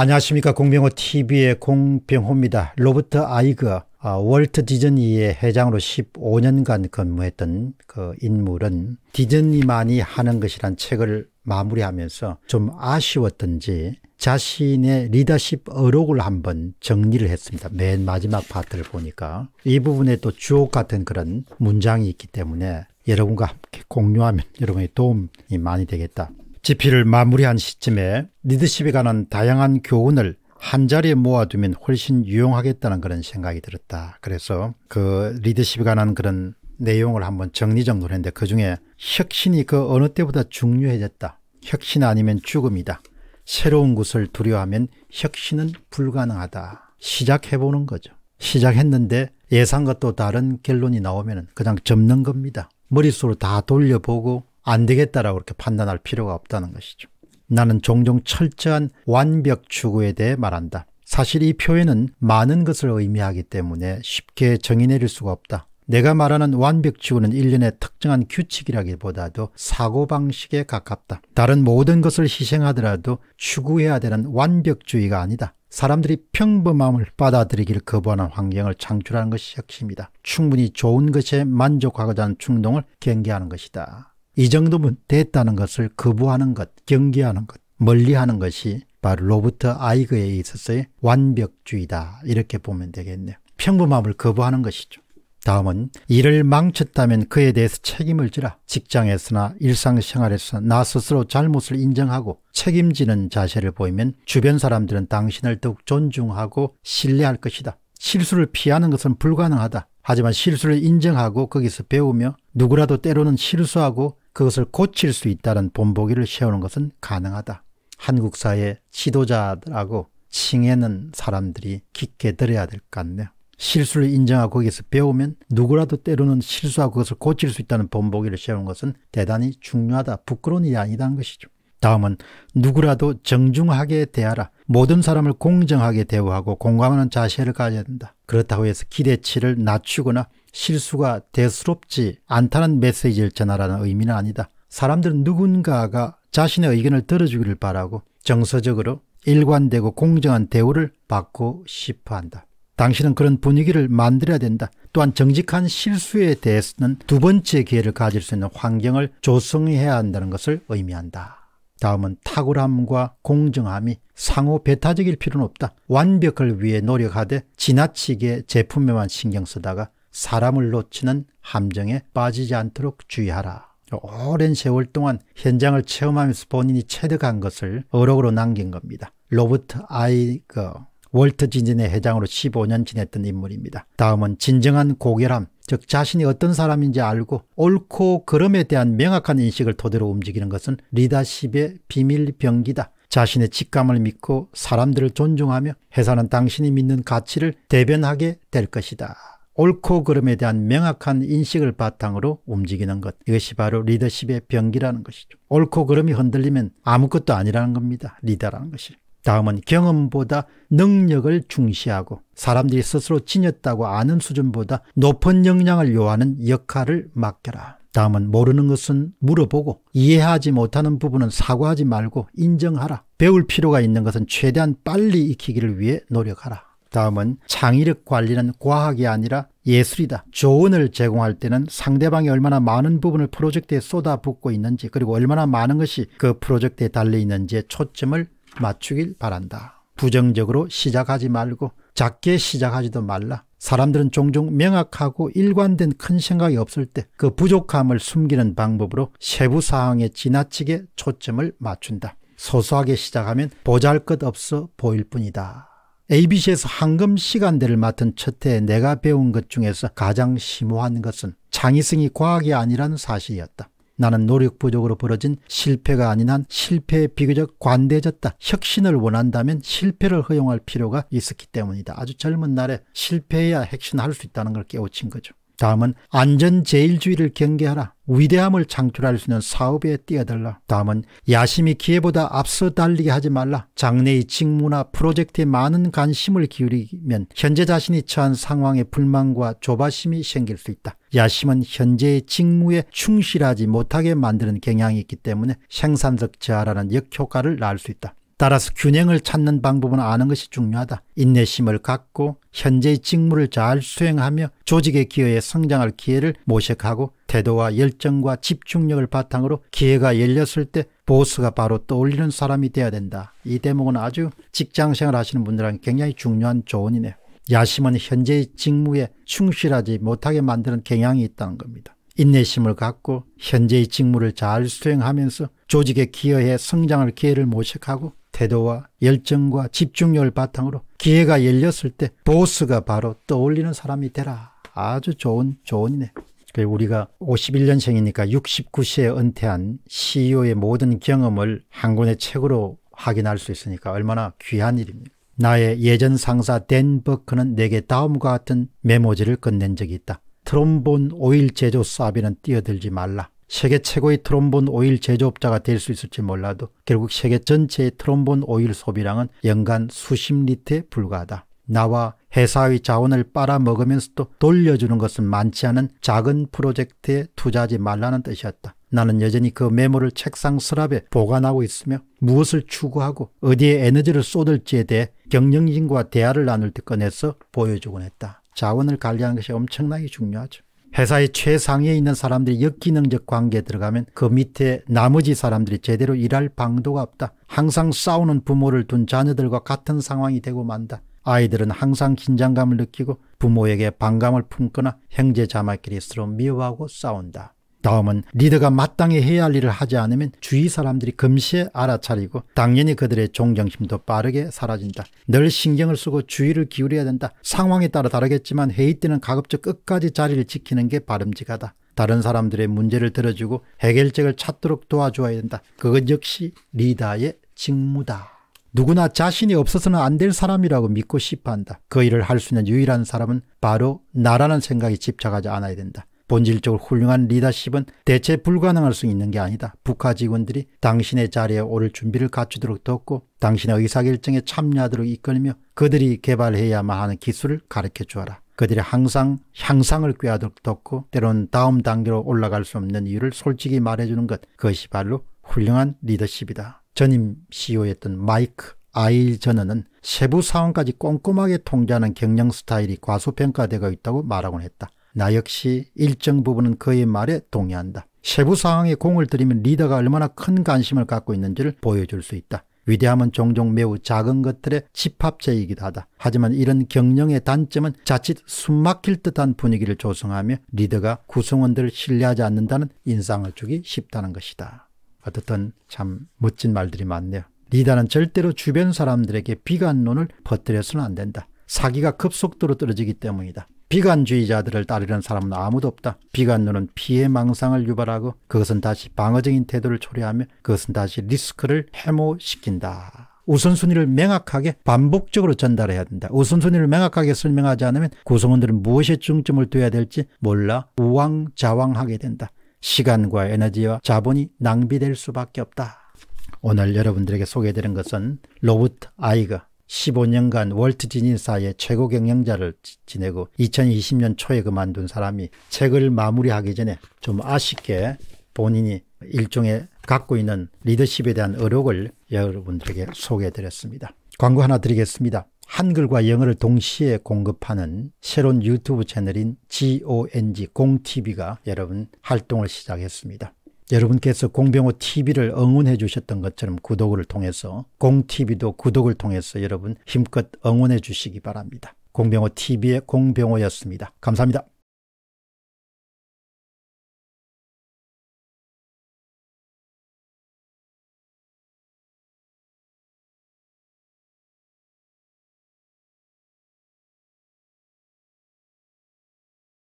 안녕하십니까 공병호 TV의 공병호입니다. 로버트 아이거 아, 월트 디즈니의 회장으로 15년간 근무했던 그 인물은 디즈니만이 하는 것이란 책을 마무리하면서 좀 아쉬웠던지 자신의 리더십 어록을 한번 정리를 했습니다. 맨 마지막 파트를 보니까 이 부분에 또 주옥 같은 그런 문장이 있기 때문에 여러분과 함께 공유하면 여러분의 도움이 많이 되겠다 지피를 마무리한 시점에 리더십에 관한 다양한 교훈을 한자리에 모아두면 훨씬 유용하겠다는 그런 생각이 들었다. 그래서 그 리더십에 관한 그런 내용을 한번 정리정돈을 했는데 그중에 혁신이 그 어느 때보다 중요해졌다. 혁신 아니면 죽음이다. 새로운 것을 두려워하면 혁신은 불가능하다. 시작해보는 거죠. 시작했는데 예상과 또 다른 결론이 나오면 그냥 접는 겁니다. 머릿속으로 다 돌려보고 안 되겠다라고 그렇게 판단할 필요가 없다는 것이죠. 나는 종종 철저한 완벽 추구에 대해 말한다. 사실 이 표현은 많은 것을 의미하기 때문에 쉽게 정의 내릴 수가 없다. 내가 말하는 완벽 추구는 일련의 특정한 규칙이라기보다도 사고방식에 가깝다. 다른 모든 것을 희생하더라도 추구해야 되는 완벽주의가 아니다. 사람들이 평범함을 받아들이길 거부하는 환경을 창출하는 것이 핵심이다. 충분히 좋은 것에 만족하고자 하는 충동을 경계하는 것이다. 이 정도면 됐다는 것을 거부하는 것, 경계하는 것, 멀리하는 것이 바로 로버트 아이그에 있어서의 완벽주의다 이렇게 보면 되겠네요. 평범함을 거부하는 것이죠. 다음은 일을 망쳤다면 그에 대해서 책임을 지라. 직장에서나 일상생활에서 나 스스로 잘못을 인정하고 책임지는 자세를 보이면 주변 사람들은 당신을 더욱 존중하고 신뢰할 것이다. 실수를 피하는 것은 불가능하다. 하지만 실수를 인정하고 거기서 배우며 누구라도 때로는 실수하고 그것을 고칠 수 있다는 본보기를 세우는 것은 가능하다. 한국 사회 지도자라고 칭해는 사람들이 깊게 들어야 될 것 같네요. 실수를 인정하고 거기서 배우면 누구라도 때로는 실수하고 그것을 고칠 수 있다는 본보기를 세우는 것은 대단히 중요하다. 부끄러운 일이 아니다는 것이죠. 다음은 누구라도 정중하게 대하라. 모든 사람을 공정하게 대우하고 공감하는 자세를 가져야 된다. 그렇다고 해서 기대치를 낮추거나 실수가 대수롭지 않다는 메시지를 전하라는 의미는 아니다. 사람들은 누군가가 자신의 의견을 들어주기를 바라고 정서적으로 일관되고 공정한 대우를 받고 싶어 한다. 당신은 그런 분위기를 만들어야 된다. 또한 정직한 실수에 대해서는 두 번째 기회를 가질 수 있는 환경을 조성해야 한다는 것을 의미한다. 다음은 탁월함과 공정함이 상호 배타적일 필요는 없다. 완벽을 위해 노력하되 지나치게 제품에만 신경 쓰다가 사람을 놓치는 함정에 빠지지 않도록 주의하라. 오랜 세월 동안 현장을 체험하면서 본인이 체득한 것을 어록으로 남긴 겁니다. 로버트 아이거 월트 진진의 회장으로 15년 지냈던 인물입니다. 다음은 진정한 고결함, 즉 자신이 어떤 사람인지 알고 옳고 그름에 대한 명확한 인식을 토대로 움직이는 것은 리더십의 비밀 병기다. 자신의 직감을 믿고 사람들을 존중하며 회사는 당신이 믿는 가치를 대변하게 될 것이다. 옳고 그름에 대한 명확한 인식을 바탕으로 움직이는 것. 이것이 바로 리더십의 병기라는 것이죠. 옳고 그름이 흔들리면 아무것도 아니라는 겁니다. 리더라는 것이. 다음은 경험보다 능력을 중시하고 사람들이 스스로 지녔다고 아는 수준보다 높은 역량을 요하는 역할을 맡겨라. 다음은 모르는 것은 물어보고 이해하지 못하는 부분은 사과하지 말고 인정하라. 배울 필요가 있는 것은 최대한 빨리 익히기를 위해 노력하라. 다음은 창의력 관리는 과학이 아니라 예술이다. 조언을 제공할 때는 상대방이 얼마나 많은 부분을 프로젝트에 쏟아붓고 있는지 그리고 얼마나 많은 것이 그 프로젝트에 달려있는지에 초점을 맞추길 바란다. 부정적으로 시작하지 말고 작게 시작하지도 말라. 사람들은 종종 명확하고 일관된 큰 생각이 없을 때 그 부족함을 숨기는 방법으로 세부 사항에 지나치게 초점을 맞춘다. 소소하게 시작하면 보잘것없어 보일 뿐이다. ABC에서 황금 시간대를 맡은 첫 해에 내가 배운 것 중에서 가장 심오한 것은 창의성이 과학이 아니라는 사실이었다. 나는 노력 부족으로 벌어진 실패가 아닌 한 실패에 비교적 관대해졌다. 혁신을 원한다면 실패를 허용할 필요가 있었기 때문이다. 아주 젊은 날에 실패해야 혁신할 수 있다는 걸 깨우친 거죠. 다음은 안전제일주의를 경계하라. 위대함을 창출할 수 있는 사업에 뛰어들라. 다음은 야심이 기회보다 앞서 달리게 하지 말라. 장래의 직무나 프로젝트에 많은 관심을 기울이면 현재 자신이 처한 상황에 불만과 조바심이 생길 수 있다. 야심은 현재의 직무에 충실하지 못하게 만드는 경향이 있기 때문에 생산적 저하라는 역효과를 낳을 수 있다. 따라서 균형을 찾는 방법은 아는 것이 중요하다. 인내심을 갖고 현재의 직무를 잘 수행하며 조직의 기여에 성장할 기회를 모색하고 태도와 열정과 집중력을 바탕으로 기회가 열렸을 때 보스가 바로 떠올리는 사람이 돼야 된다. 이 대목은 아주 직장생활 하시는 분들한테 굉장히 중요한 조언이네요. 야심은 현재의 직무에 충실하지 못하게 만드는 경향이 있다는 겁니다. 인내심을 갖고 현재의 직무를 잘 수행하면서 조직의 기여에 성장할 기회를 모색하고 태도와 열정과 집중력을 바탕으로 기회가 열렸을 때 보스가 바로 떠올리는 사람이 되라. 아주 좋은 조언이네. 그 우리가 51년생이니까 69세에 은퇴한 CEO의 모든 경험을 한 권의 책으로 확인할 수 있으니까 얼마나 귀한 일입니까? 나의 예전 상사 댄 버크는 내게 다음과 같은 메모지를 건넨 적이 있다. 트롬본 오일 제조 사업에는 뛰어들지 말라. 세계 최고의 트롬본 오일 제조업자가 될 수 있을지 몰라도 결국 세계 전체의 트롬본 오일 소비량은 연간 수십 리터에 불과하다. 나와 회사의 자원을 빨아먹으면서도 돌려주는 것은 많지 않은 작은 프로젝트에 투자하지 말라는 뜻이었다. 나는 여전히 그 메모를 책상 서랍에 보관하고 있으며 무엇을 추구하고 어디에 에너지를 쏟을지에 대해 경영진과 대화를 나눌 듯 꺼내서 보여주곤 했다. 자원을 관리하는 것이 엄청나게 중요하죠. 회사의 최상위에 있는 사람들이 역기능적 관계에 들어가면 그 밑에 나머지 사람들이 제대로 일할 방도가 없다. 항상 싸우는 부모를 둔 자녀들과 같은 상황이 되고 만다. 아이들은 항상 긴장감을 느끼고 부모에게 반감을 품거나 형제 자매끼리 서로 미워하고 싸운다. 다음은 리더가 마땅히 해야 할 일을 하지 않으면 주위 사람들이 금시에 알아차리고 당연히 그들의 존경심도 빠르게 사라진다. 늘 신경을 쓰고 주의를 기울여야 된다. 상황에 따라 다르겠지만 회의 때는 가급적 끝까지 자리를 지키는 게 바람직하다. 다른 사람들의 문제를 들어주고 해결책을 찾도록 도와줘야 된다. 그것 역시 리더의 직무다. 누구나 자신이 없어서는 안 될 사람이라고 믿고 싶어한다. 그 일을 할 수 있는 유일한 사람은 바로 나라는 생각에 집착하지 않아야 된다. 본질적으로 훌륭한 리더십은 대체 불가능할 수 있는 게 아니다. 북한 직원들이 당신의 자리에 오를 준비를 갖추도록 돕고 당신의 의사결정에 참여하도록 이끌며 그들이 개발해야만 하는 기술을 가르쳐 주어라. 그들이 항상 향상을 꾀하도록 돕고 때론 다음 단계로 올라갈 수 없는 이유를 솔직히 말해주는 것 그것이 바로 훌륭한 리더십이다. 전임 CEO였던 마이크 아일 전원은 세부 상황까지 꼼꼼하게 통제하는 경영 스타일이 과소평가되고 있다고 말하곤 했다. 나 역시 일정 부분은 그의 말에 동의한다. 세부 상황에 공을 들이면 리더가 얼마나 큰 관심을 갖고 있는지를 보여줄 수 있다. 위대함은 종종 매우 작은 것들의 집합체이기도 하다. 하지만 이런 경영의 단점은 자칫 숨막힐 듯한 분위기를 조성하며 리더가 구성원들을 신뢰하지 않는다는 인상을 주기 쉽다는 것이다. 어떻든 참 멋진 말들이 많네요. 리더는 절대로 주변 사람들에게 비관론을 퍼뜨려서는 안 된다. 사기가 급속도로 떨어지기 때문이다. 비관주의자들을 따르는 사람은 아무도 없다. 비관론은 피해 망상을 유발하고 그것은 다시 방어적인 태도를 초래하며 그것은 다시 리스크를 해모시킨다. 우선순위를 명확하게 반복적으로 전달해야 된다. 우선순위를 명확하게 설명하지 않으면 구성원들은 무엇에 중점을 둬야 될지 몰라 우왕좌왕하게 된다. 시간과 에너지와 자본이 낭비될 수밖에 없다. 오늘 여러분들에게 소개해드린 것은 로버트 아이가 15년간 월트 디즈니사의 최고 경영자를 지내고 2020년 초에 그만둔 사람이 책을 마무리하기 전에 좀 아쉽게 본인이 일종의 갖고 있는 리더십에 대한 의혹을 여러분들에게 소개해드렸습니다. 광고 하나 드리겠습니다. 한글과 영어를 동시에 공급하는 새로운 유튜브 채널인 GONG, 공TV가 여러분 활동을 시작했습니다. 여러분께서 공병호 TV를 응원해 주셨던 것처럼 구독을 통해서 공TV도 구독을 통해서 여러분 힘껏 응원해 주시기 바랍니다. 공병호 TV의 공병호였습니다. 감사합니다.